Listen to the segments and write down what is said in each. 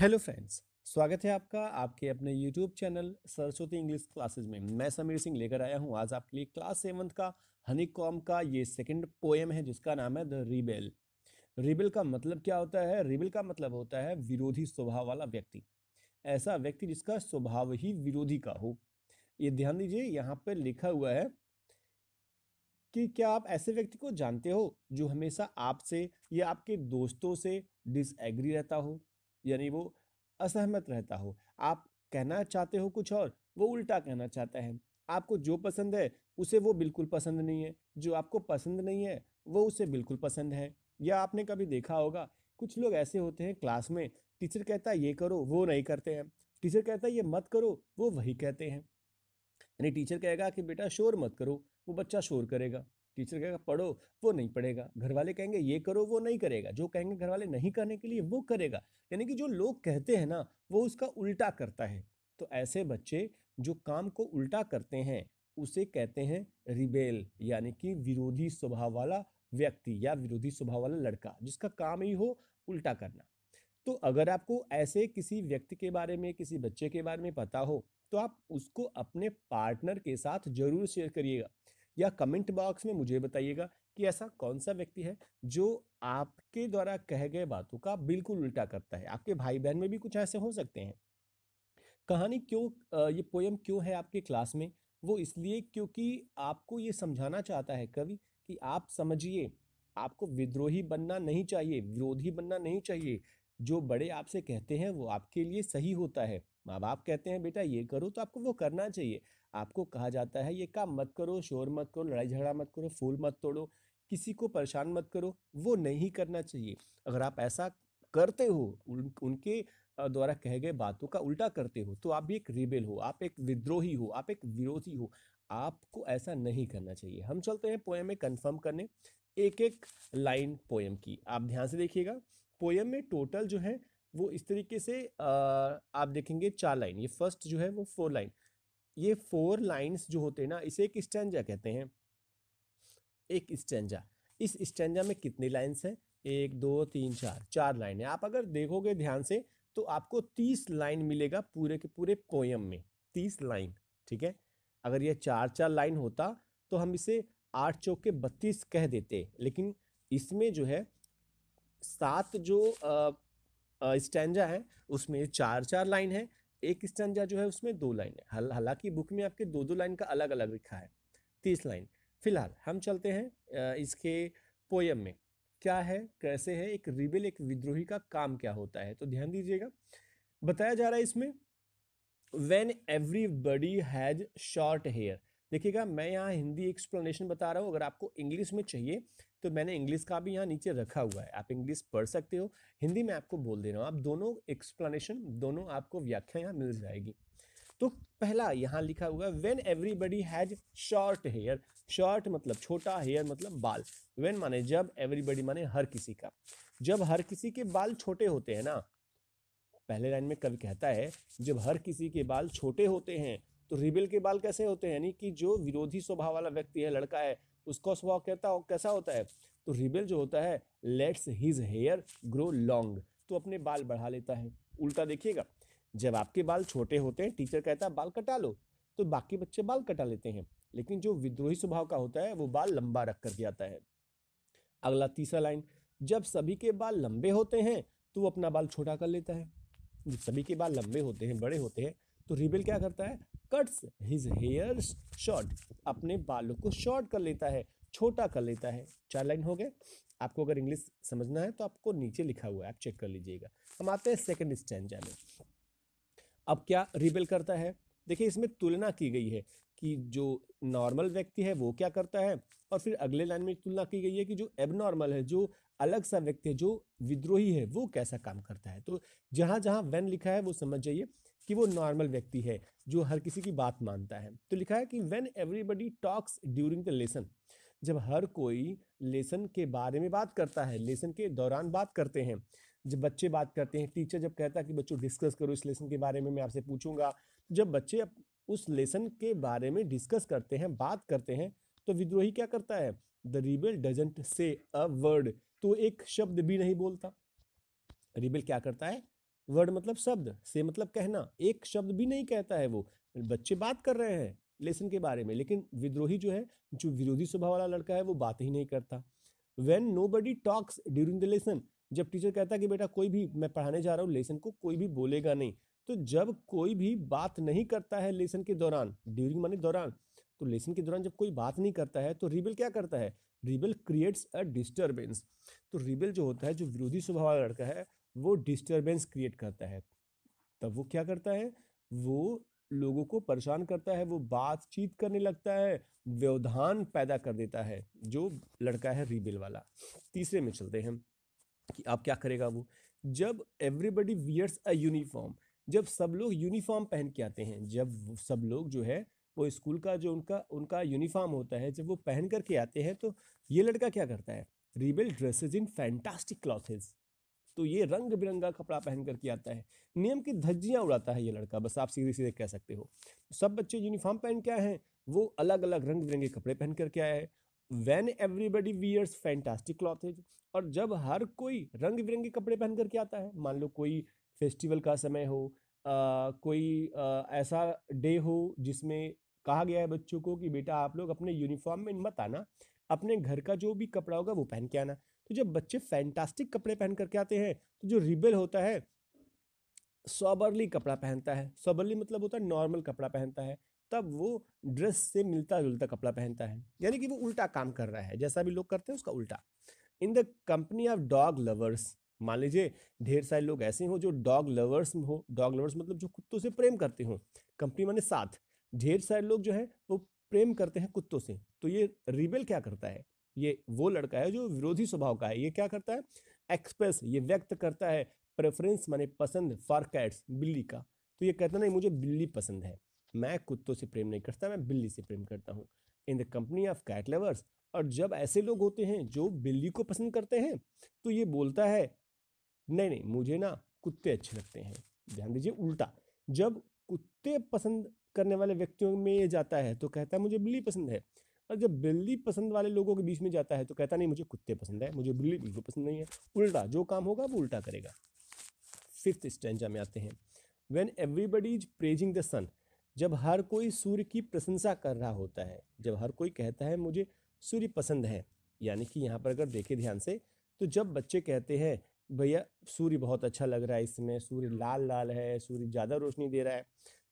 hello friends स्वागत है आपका आपके अपने YouTube channel Saraswati English classes में मैं समीर सिंह लेकर आया हूं आज आपके लिए क्लास सेवन्थ का हनी कॉम का ये सेकंड पोएम है जिसका नाम है द रिबेल रिबेल का मतलब क्या होता है रिबेल का मतलब होता है विरोधी स्वभाव वाला व्यक्ति ऐसा व्यक्ति जिसका स्वभाव ही विरोधी का हो ये ध्यान दीजिए यहाँ पर लिखा हुआ है कि क्या आप ऐसे व्यक्ति को जानते हो जो हमेशा आपसे या आपके दोस्तों से डिसएग्री रहता हो यानी वो असहमत रहता हो आप कहना चाहते हो कुछ और वो उल्टा कहना चाहता है आपको जो पसंद है उसे वो बिल्कुल पसंद नहीं है जो आपको पसंद नहीं है वो उसे बिल्कुल पसंद है या आपने कभी देखा होगा कुछ लोग ऐसे होते हैं क्लास में टीचर कहता है ये करो वो नहीं करते हैं टीचर कहता है ये मत करो वो वही कहते हैं यानी टीचर कहेगा कि बेटा शोर मत करो वो बच्चा शोर करेगा टीचर कहेगा पढ़ो वो नहीं पढ़ेगा घर वाले कहेंगे ये करो वो नहीं करेगा जो कहेंगे घर वाले नहीं करने के लिए वो करेगा यानी कि जो लोग कहते हैं ना वो उसका उल्टा करता है तो ऐसे बच्चे जो काम को उल्टा करते हैं उसे कहते हैं रिबेल यानी कि विरोधी स्वभाव वाला व्यक्ति या विरोधी स्वभाव वाला लड़का जिसका काम ही हो उल्टा करना तो अगर आपको ऐसे किसी व्यक्ति के बारे में किसी बच्चे के बारे में पता हो तो आप उसको अपने पार्टनर के साथ जरूर शेयर करिएगा या कमेंट बॉक्स में मुझे बताइएगा कि ऐसा कौन सा व्यक्ति है जो आपके द्वारा कह गए बातों का बिल्कुल उल्टा करता है आपके भाई बहन में भी कुछ ऐसे हो सकते हैं कहानी क्यों ये पोयम क्यों है आपके क्लास में वो इसलिए क्योंकि आपको ये समझाना चाहता है कवि कि आप समझिए आपको विद्रोही बनना नहीं चाहिए विरोधी बनना नहीं चाहिए जो बड़े आपसे कहते हैं वो आपके लिए सही होता है माँ बाप कहते हैं बेटा ये करो तो आपको वो करना चाहिए आपको कहा जाता है ये काम मत करो शोर मत करो लड़ाई झगड़ा मत करो फूल मत तोड़ो किसी को परेशान मत करो वो नहीं करना चाहिए अगर आप ऐसा करते हो उन, उनके द्वारा कहे गए बातों का उल्टा करते हो तो आप भी एक रिबेल हो आप एक विद्रोही हो आप एक विरोधी हो आपको ऐसा नहीं करना चाहिए हम चलते हैं पोएम में कंफर्म करने एक एक लाइन पोएम की आप ध्यान से देखिएगा पोएम में टोटल जो है वो इस तरीके से आप देखेंगे चार लाइन ये फर्स्ट जो है वो फोर लाइन ये फोर लाइंस जो होते हैं ना इसे एक स्टेंजा कहते हैं एक स्टेंजा इस स्टेंजा में कितनी लाइंस हैं एक दो तीन चार चार लाइन है आप अगर देखोगे ध्यान से तो आपको तीस लाइन मिलेगा पूरे के पूरे पोयम में तीस लाइन ठीक है अगर यह चार चार लाइन होता तो हम इसे आठ चौक के बत्तीस कह देते लेकिन इसमें जो है सात जो स्टैंडा है उसमें चार चार लाइन है एक स्टंजा जो है उसमें दो लाइन है हालांकि बुक में आपके दो दो लाइन का अलग अलग लिखा है तीस लाइन फिलहाल हम चलते हैं इसके पोयम में क्या है कैसे है एक रिबेल एक विद्रोही का काम क्या होता है तो ध्यान दीजिएगा बताया जा रहा है इसमें when everybody has short hair देखिएगा मैं यहाँ हिंदी एक्सप्लेनेशन बता रहा हूँ अगर आपको इंग्लिश में चाहिए तो मैंने इंग्लिश का भी यहाँ नीचे रखा हुआ है आप इंग्लिश पढ़ सकते हो हिंदी में आपको बोल दे रहा हूँ आप दोनों एक्सप्लेनेशन दोनों आपको व्याख्या यहाँ मिल जाएगी तो पहला यहाँ लिखा हुआ when everybody has short hair short मतलब छोटा हेयर मतलब बाल वेन माने जब एवरीबडी माने हर किसी का जब हर किसी के बाल छोटे होते हैं ना पहले लाइन में कवि कहता है जब हर किसी के बाल छोटे होते हैं तो रिबेल के बाल कैसे होते हैं यानी कि जो विरोधी स्वभाव वाला व्यक्ति है लड़का है उसका स्वभाव कहता हो कैसा होता है तो रिबेल जो होता है lets his hair grow long तो अपने बाल बढ़ा लेता है उल्टा देखिएगा जब आपके बाल छोटे होते हैं टीचर कहता है बाल कटा लो तो बाकी बच्चे बाल कटा लेते हैं लेकिन जो विद्रोही स्वभाव का होता है वो बाल लंबा रख कर जाता है अगला तीसरा लाइन जब सभी के बाल लंबे होते हैं तो वो अपना बाल छोटा कर लेता है जब सभी के बाल लंबे होते हैं बड़े होते हैं तो रिबेल क्या करता है कट्स हिज हेयर शॉर्ट अपने बालों को शॉर्ट कर लेता है छोटा कर लेता है चार लाइन हो गए आपको अगर इंग्लिश समझना है तो आपको नीचे लिखा हुआ है आप चेक कर लीजिएगा हम आते हैं सेकेंड स्टैंड जाने अब क्या रिबेल करता है देखिए इसमें तुलना की गई है कि जो नॉर्मल व्यक्ति है वो क्या करता है और फिर अगले लाइन में तुलना की गई है कि जो एबनॉर्मल है जो अलग सा व्यक्ति है जो विद्रोही है वो कैसा काम करता है तो जहाँ जहाँ वैन लिखा है वो समझ जाइए कि वो नॉर्मल व्यक्ति है जो हर किसी की बात मानता है तो लिखा है कि when everybody talks during the lesson जब हर कोई लेसन के बारे में बात करता है लेसन के दौरान बात करते हैं जब बच्चे बात करते हैं टीचर जब कहता है कि बच्चों डिस्कस करो इस लेसन के बारे में मैं आपसे पूछूंगा जब बच्चे उस लेसन के बारे में डिस्कस करते हैं बात करते हैं तो विद्रोही क्या करता है द रिबेल डजेंट से अ वर्ड तो एक शब्द भी नहीं बोलता रिबेल क्या करता है वर्ड मतलब शब्द से मतलब कहना एक शब्द भी नहीं कहता है वो बच्चे बात कर रहे हैं लेसन के बारे में लेकिन विद्रोही जो है जो विरोधी स्वभाव वाला लड़का है वो बात ही नहीं करता when nobody talks during the lesson जब टीचर कहता है कि बेटा कोई भी मैं पढ़ाने जा रहा हूँ लेसन को कोई भी बोलेगा नहीं तो जब कोई भी बात नहीं करता है लेसन के दौरान ड्यूरिंग माने दौरान तो लेसन के दौरान जब कोई बात नहीं करता है तो रिबिल क्या करता है रिबिल क्रिएट्स अ डिस्टर्बेंस तो रिबिल जो होता है जो विरोधी स्वभाव वाला लड़का है वो डिस्टर्बेंस क्रिएट करता है तब वो क्या करता है वो लोगों को परेशान करता है वो बातचीत करने लगता है व्यवधान पैदा कर देता है जो लड़का है रिबिल वाला तीसरे में चलते हैं कि आप क्या करेगा वो जब एवरीबडी वियर्स अ यूनिफॉर्म जब सब लोग यूनिफॉर्म पहन के आते हैं जब सब लोग जो है वो स्कूल का जो उनका उनका यूनिफॉर्म होता है जब वो पहन करके आते हैं तो ये लड़का क्या करता है rebel dresses in fantastic clothes तो ये रंग बिरंगा कपड़ा पहन करके आता है नियम की धज्जियाँ उड़ाता है ये लड़का बस आप सीधे सीधे कह सकते हो सब बच्चे यूनिफॉर्म पहन के आए हैं वो अलग अलग रंग बिरंगे कपड़े पहन करके आया है when everybody wears fantastic clothes और जब हर कोई रंग बिरंगे कपड़े पहन करके आता है मान लो कोई फेस्टिवल का समय हो आ, कोई आ, ऐसा डे हो जिसमें कहा गया है बच्चों को कि बेटा आप लोग अपने यूनिफॉर्म में मत आना अपने घर का जो भी कपड़ा होगा वो पहन के आना तो जब बच्चे फैंटास्टिक कपड़े पहन करके आते हैं तो जो रिबेल होता है सॉबरली कपड़ा पहनता है सॉबरली मतलब होता है नॉर्मल कपड़ा पहनता है तब वो ड्रेस से मिलता जुलता कपड़ा पहनता है यानी कि वो उल्टा काम कर रहा है जैसा भी लोग करते हैं उसका उल्टा in the company of dog lovers मान लीजिए ढेर सारे लोग ऐसे हों जो डॉग लवर्स हो डॉग लवर्स मतलब जो कुत्तों से प्रेम करते हों कंपनी माने साथ ढेर सारे लोग जो है वो प्रेम करते हैं कुत्तों से तो ये रिबेल क्या करता है ये वो लड़का है जो विरोधी स्वभाव का है ये क्या करता है एक्सप्रेस ये व्यक्त करता है प्रेफरेंस माने पसंद फॉर कैट्स बिल्ली का तो ये कहता नहीं मुझे बिल्ली पसंद है मैं कुत्तों से प्रेम नहीं करता मैं बिल्ली से प्रेम करता हूँ in the company of cat lovers और जब ऐसे लोग होते हैं जो बिल्ली को पसंद करते हैं तो ये बोलता है नहीं नहीं मुझे ना कुत्ते अच्छे लगते हैं ध्यान दीजिए उल्टा जब कुत्ते पसंद करने वाले व्यक्तियों में ये जाता है तो कहता है मुझे बिल्ली पसंद है और जब बिल्ली पसंद वाले लोगों के बीच में जाता है तो कहता नहीं मुझे कुत्ते पसंद है मुझे बिल्ली बिल्कुल पसंद नहीं है उल्टा जो काम होगा वो उल्टा करेगा फिफ्थ स्टेंजा में आते हैं when everybody is praising the sun जब हर कोई सूर्य की प्रशंसा कर रहा होता है जब हर कोई कहता है मुझे सूर्य पसंद है यानी कि यहाँ पर अगर देखे ध्यान से तो जब बच्चे कहते हैं भैया सूर्य बहुत अच्छा लग रहा है इसमें सूर्य लाल लाल है सूर्य ज़्यादा रोशनी दे रहा है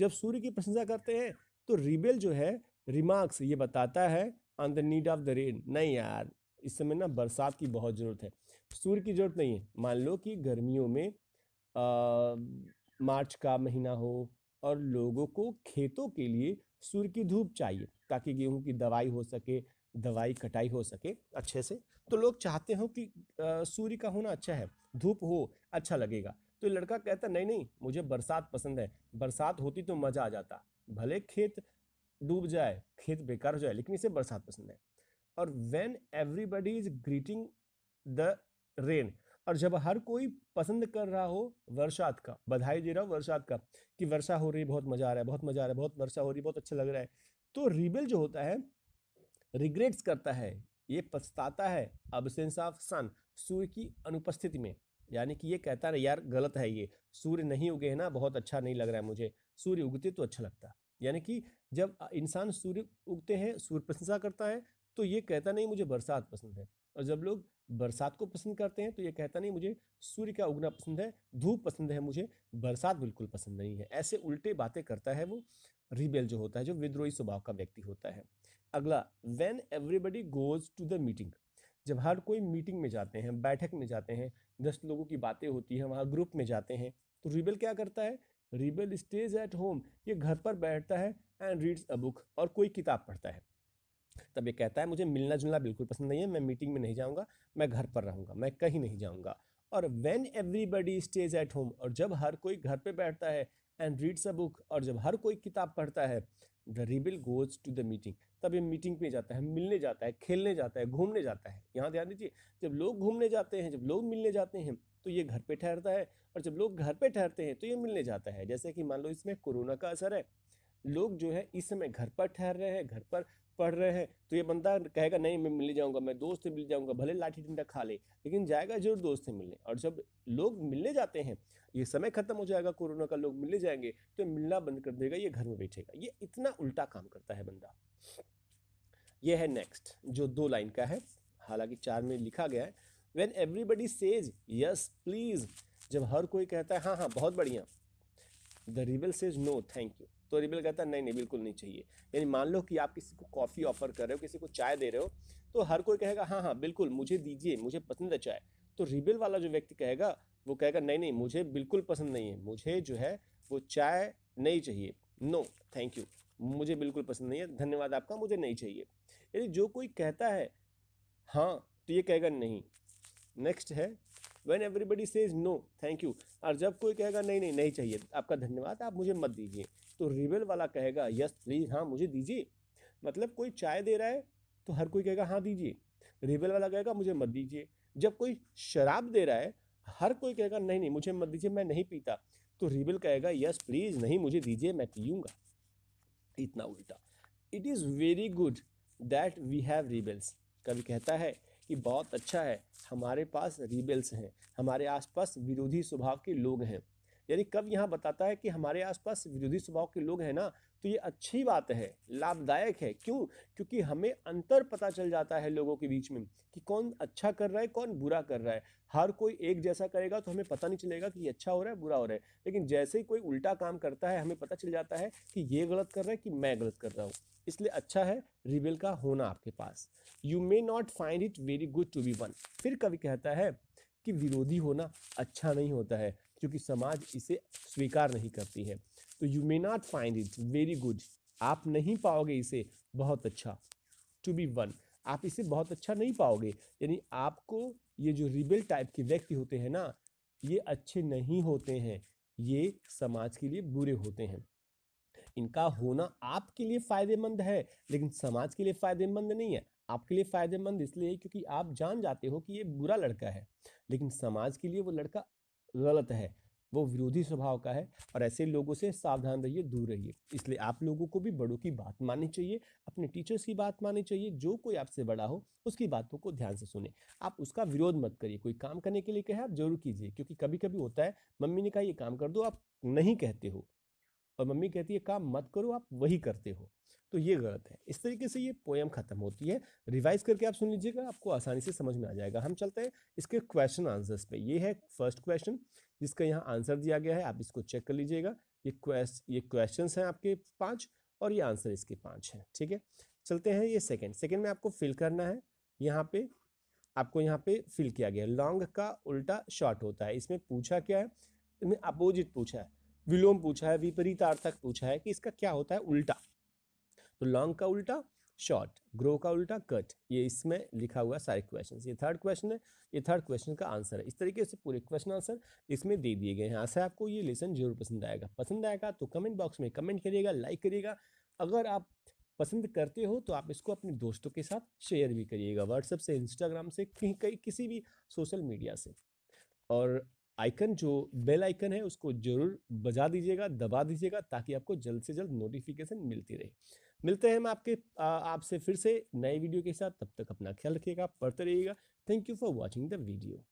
जब सूर्य की प्रशंसा करते हैं तो रिबेल जो है रिमार्क्स ये बताता है on the need of the rain नहीं यार इस समय ना बरसात की बहुत ज़रूरत है सूर्य की ज़रूरत नहीं है मान लो कि गर्मियों में आ, मार्च का महीना हो और लोगों को खेतों के लिए सूर्य की धूप चाहिए ताकि गेहूं की दवाई हो सके दवाई कटाई हो सके अच्छे से तो लोग चाहते हो कि सूर्य का होना अच्छा है धूप हो अच्छा लगेगा तो लड़का कहता नहीं नहीं मुझे बरसात पसंद है बरसात होती तो मज़ा आ जाता भले खेत डूब जाए खेत बेकार हो जाए लेकिन इसे बरसात पसंद है और when everybody is greeting the rain और जब हर कोई पसंद कर रहा हो वर्षात का बधाई दे रहा हो वर्षात का कि वर्षा हो रही बहुत मज़ा आ रहा है बहुत मज़ा आ रहा है बहुत वर्षा हो रही बहुत अच्छा लग रहा है तो रिबेल जो होता है रिग्रेट्स करता है ये पछताता है अबसेंस ऑफ सन सूर्य की अनुपस्थिति में यानी कि ये कहता है यार गलत है ये सूर्य नहीं उगे है ना बहुत अच्छा नहीं लग रहा है मुझे सूर्य उगते तो अच्छा लगता यानी कि जब इंसान सूर्य उगते हैं सूर्य प्रशंसा करता है तो ये कहता नहीं मुझे बरसात पसंद है और जब लोग बरसात को पसंद करते हैं तो ये कहता नहीं मुझे सूर्य का उगना पसंद है धूप पसंद है मुझे बरसात बिल्कुल पसंद नहीं है ऐसे उल्टे बातें करता है वो रिबेल जो होता है जो विद्रोही स्वभाव का व्यक्ति होता है अगला when everybody goes to the meeting जब हर कोई मीटिंग में जाते हैं बैठक में जाते हैं दस लोगों की बातें होती हैं वहाँ ग्रुप में जाते हैं तो रिबेल क्या करता है रिबेल स्टेज एट होम ये घर पर बैठता है एंड रीड्स अ बुक और कोई किताब पढ़ता है तब ये कहता है मुझे मिलना जुलना बिल्कुल पसंद नहीं है मैं मीटिंग में नहीं जाऊँगा मैं घर पर रहूँगा मैं कहीं नहीं जाऊँगा और when everybody stays at home और जब हर कोई घर पर बैठता है एंड रीड्स अ बुक और जब हर कोई किताब पढ़ता है the rebel goes to the meeting तब ये मीटिंग पे जाता है मिलने जाता है खेलने जाता है घूमने जाता है यहाँ ध्यान दीजिए जब लोग घूमने जाते हैं जब लोग मिलने जाते हैं तो ये घर पे ठहरता है और जब लोग घर पे ठहरते हैं तो ये मिलने जाता है जैसे कि मान लो इसमें कोरोना का असर है लोग जो है इस समय घर पर ठहर रहे हैं घर पर पढ़ रहे हैं तो ये बंदा कहेगा नहीं मैं मिल जाऊंगा मैं दोस्त से मिल जाऊंगा भले लाठी डंडा खा ले लेकिन जाएगा जरूर दोस्त से मिलने और जब लोग मिलने जाते हैं ये समय खत्म हो जाएगा कोरोना का लोग मिलने जाएंगे तो मिलना बंद कर देगा ये घर में बैठेगा ये इतना उल्टा काम करता है बंदा यह है नेक्स्ट जो दो लाइन का है हालांकि चार में लिखा गया है when everybody says yes please जब हर कोई कहता है हाँ हाँ बहुत बढ़िया the rebel says no thank you तो रिबेल कहता है नहीं नहीं बिल्कुल नहीं चाहिए यानी मान लो कि आप किसी को कॉफ़ी ऑफर कर रहे हो किसी को चाय दे रहे हो तो हर कोई कहेगा हाँ हाँ बिल्कुल मुझे दीजिए मुझे पसंद है चाय तो रिबेल वाला जो व्यक्ति कहेगा वो कहेगा नहीं नहीं मुझे बिल्कुल पसंद नहीं है मुझे जो है वो चाय नहीं चाहिए नो थैंक यू मुझे बिल्कुल पसंद नहीं है धन्यवाद आपका मुझे नहीं चाहिए यानी जो कोई कहता है हाँ तो ये कहेगा नहीं नेक्स्ट है when everybody says no thank you और जब कोई कहेगा नहीं नहीं नहीं चाहिए आपका धन्यवाद आप मुझे मत दीजिए तो रिबेल वाला कहेगा यस प्लीज़ हाँ मुझे दीजिए मतलब कोई चाय दे रहा है तो हर कोई कहेगा हाँ दीजिए रिबेल वाला कहेगा मुझे मत दीजिए जब कोई शराब दे रहा है हर कोई कहेगा नहीं नहीं मुझे मत दीजिए मैं नहीं पीता तो रिबेल कहेगा यस प्लीज़ नहीं मुझे दीजिए मैं पीऊँगा इतना उल्टा it is very good that we have rebels कवि कहता है कि बहुत अच्छा है हमारे पास रिबेल्स हैं हमारे आसपास विरोधी स्वभाव के लोग हैं यानी कब यहाँ बताता है कि हमारे आसपास विरोधी स्वभाव के लोग हैं ना तो ये अच्छी बात है लाभदायक है क्यों क्योंकि हमें अंतर पता चल जाता है लोगों के बीच में कि कौन अच्छा कर रहा है कौन बुरा कर रहा है हर कोई एक जैसा करेगा तो हमें पता नहीं चलेगा कि ये अच्छा हो रहा है बुरा हो रहा है लेकिन जैसे ही कोई उल्टा काम करता है हमें पता चल जाता है कि ये गलत कर रहा है कि मैं गलत कर रहा हूँ इसलिए अच्छा है रिबेल का होना आपके पास you may not find it very good to be one फिर कवि कहता है कि विरोधी होना अच्छा नहीं होता है क्योंकि समाज इसे स्वीकार नहीं करती है तो you may not find it very good आप नहीं पाओगे इसे बहुत अच्छा टू बी वन आप इसे बहुत अच्छा नहीं पाओगे यानी आपको ये जो रिबेल टाइप के व्यक्ति होते हैं ना ये अच्छे नहीं होते हैं ये समाज के लिए बुरे होते हैं इनका होना आपके लिए फायदेमंद है लेकिन समाज के लिए फायदेमंद नहीं है आपके लिए फायदेमंद इसलिए क्योंकि आप जान जाते हो कि ये बुरा लड़का है लेकिन समाज के लिए वो लड़का गलत है वो विरोधी स्वभाव का है और ऐसे लोगों से सावधान रहिए दूर रहिए इसलिए आप लोगों को भी बड़ों की बात माननी चाहिए अपने टीचर्स की बात माननी चाहिए जो कोई आपसे बड़ा हो उसकी बातों को ध्यान से सुने आप उसका विरोध मत करिए कोई काम करने के लिए कहे आप जरूर कीजिए क्योंकि कभी कभी होता है मम्मी ने कहा ये काम कर दो आप नहीं कहते हो और मम्मी कहती है काम मत करो आप वही करते हो तो ये गलत है इस तरीके से ये पोएम खत्म होती है रिवाइज करके आप सुन लीजिएगा आपको आसानी से समझ में आ जाएगा हम चलते हैं इसके क्वेश्चन आंसर्स पे ये है फर्स्ट क्वेश्चन जिसका यहाँ आंसर दिया गया है आप इसको चेक कर लीजिएगा ये क्वेश्चन ये क्वेश्चन हैं आपके पाँच और ये आंसर इसके पाँच हैं ठीक है चलते हैं ये सेकेंड सेकेंड में आपको फिल करना है यहाँ पे आपको यहाँ पे फिल किया गया लॉन्ग का उल्टा शॉर्ट होता है इसमें पूछा क्या है अपोजिट पूछा है विलोम पूछा है विपरीतार्थक पूछा है कि इसका क्या होता है उल्टा तो लॉन्ग का उल्टा शॉर्ट ग्रो का उल्टा कट ये इसमें लिखा हुआ सारे क्वेश्चन ये थर्ड क्वेश्चन है ये थर्ड क्वेश्चन का आंसर है इस तरीके से पूरे क्वेश्चन आंसर इसमें दे दिए गए हैं आशा आपको ये लेसन जरूर पसंद आएगा पसंद आएगा तो कमेंट बॉक्स में कमेंट करिएगा लाइक करिएगा अगर आप पसंद करते हो तो आप इसको अपने दोस्तों के साथ शेयर भी करिएगा व्हाट्सएप से इंस्टाग्राम से कहीं कहीं किसी भी सोशल मीडिया से और आइकन जो बेल आइकन है उसको जरूर बजा दीजिएगा दबा दीजिएगा ताकि आपको जल्द से जल्द नोटिफिकेशन मिलती रहे मिलते हैं हम आपके आपसे फिर से नए वीडियो के साथ तब तक अपना ख्याल रखिएगा पढ़ते रहिएगा thank you for watching the video